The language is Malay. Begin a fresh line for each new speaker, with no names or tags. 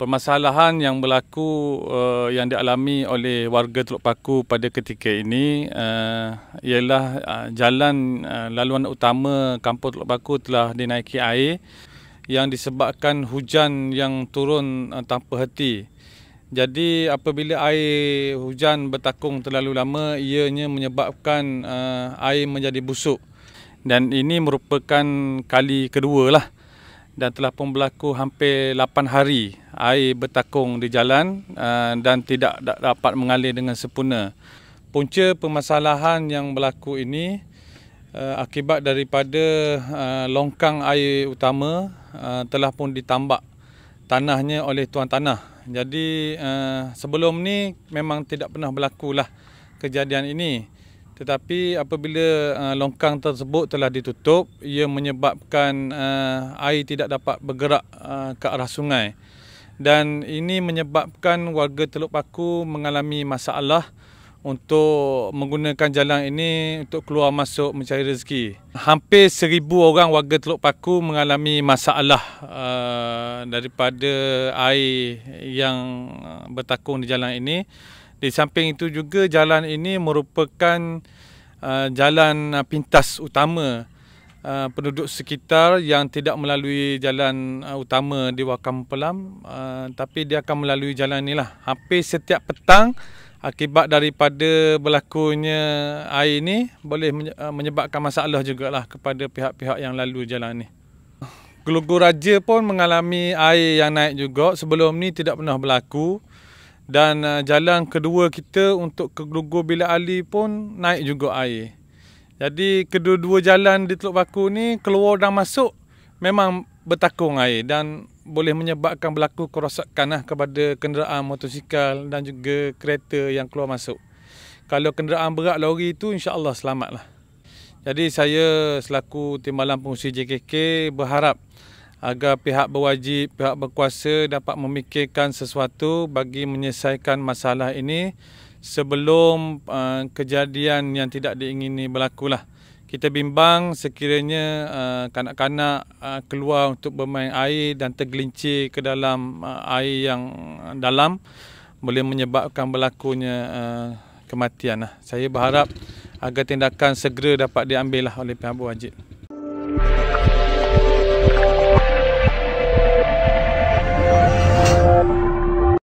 Permasalahan yang berlaku uh, yang dialami oleh warga Teluk Paku pada ketika ini uh, ialah uh, jalan uh, laluan utama kampung Teluk Paku telah dinaiki air yang disebabkan hujan yang turun uh, tanpa henti. Jadi apabila air hujan bertakung terlalu lama ianya menyebabkan uh, air menjadi busuk dan ini merupakan kali kedua lah dan telah pun berlaku hampir 8 hari air bertakung di jalan eh, dan tidak dapat mengalir dengan sempurna. Punca permasalahan yang berlaku ini eh, akibat daripada eh, longkang air utama telah pun ditambak tanahnya oleh tuan tanah. Jadi sebelum ni memang tidak pernah berlaku lah kejadian ini. Tetapi apabila uh, longkang tersebut telah ditutup, ia menyebabkan uh, air tidak dapat bergerak uh, ke arah sungai. Dan ini menyebabkan warga Teluk Paku mengalami masalah untuk menggunakan jalan ini untuk keluar masuk mencari rezeki. Hampir seribu orang warga Teluk Paku mengalami masalah uh, daripada air yang uh, bertakung di jalan ini. Di samping itu juga jalan ini merupakan uh, jalan uh, pintas utama uh, penduduk sekitar yang tidak melalui jalan uh, utama di Wakam Pelam uh, tapi dia akan melalui jalan inilah. Hampir setiap petang akibat daripada berlakunya air ini boleh uh, menyebabkan masalah juga lah kepada pihak-pihak yang lalu jalan ini. Gelugur Raja pun mengalami air yang naik juga. Sebelum ni tidak pernah berlaku. Dan uh, jalan kedua kita untuk ke Gelugur Bila Ali pun naik juga air. Jadi kedua-dua jalan di Teluk Baku ni keluar dan masuk memang bertakung air dan boleh menyebabkan berlaku kerosakan lah kepada kenderaan motosikal dan juga kereta yang keluar masuk. Kalau kenderaan berat lori itu insya-Allah selamatlah. Jadi saya selaku timbalan pengurusi JKK berharap agar pihak berwajib, pihak berkuasa dapat memikirkan sesuatu bagi menyelesaikan masalah ini sebelum uh, kejadian yang tidak diingini berlaku Kita bimbang sekiranya uh, kanak-kanak uh, keluar untuk bermain air dan tergelincir ke dalam uh, air yang dalam boleh menyebabkan berlakunya uh, kematian. Lah. Saya berharap agar tindakan segera dapat diambil oleh pihak berwajib.